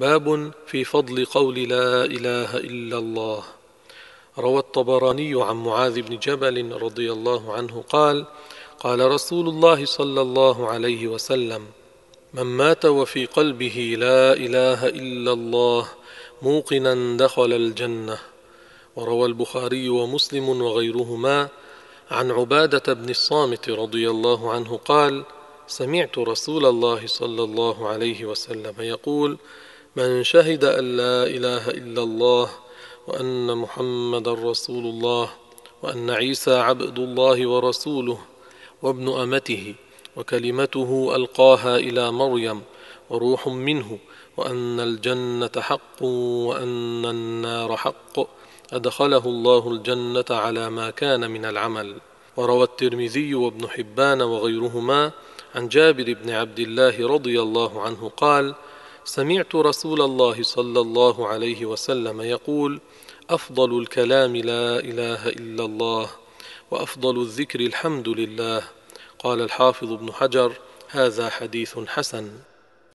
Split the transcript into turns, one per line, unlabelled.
باب في فضل قول لا اله الا الله روى الطبراني عن معاذ بن جبل رضي الله عنه قال قال رسول الله صلى الله عليه وسلم من مات وفي قلبه لا اله الا الله موقنا دخل الجنه وروى البخاري ومسلم وغيرهما عن عباده بن الصامت رضي الله عنه قال سمعت رسول الله صلى الله عليه وسلم يقول من شهد أن لا إله إلا الله وأن محمد رسول الله وأن عيسى عبد الله ورسوله وابن أمته وكلمته ألقاها إلى مريم وروح منه وأن الجنة حق وأن النار حق أدخله الله الجنة على ما كان من العمل وروى الترمذي وابن حبان وغيرهما عن جابر بن عبد الله رضي الله عنه قال: سمعت رسول الله صلى الله عليه وسلم يقول افضل الكلام لا اله الا الله وافضل الذكر الحمد لله قال الحافظ ابن حجر هذا حديث حسن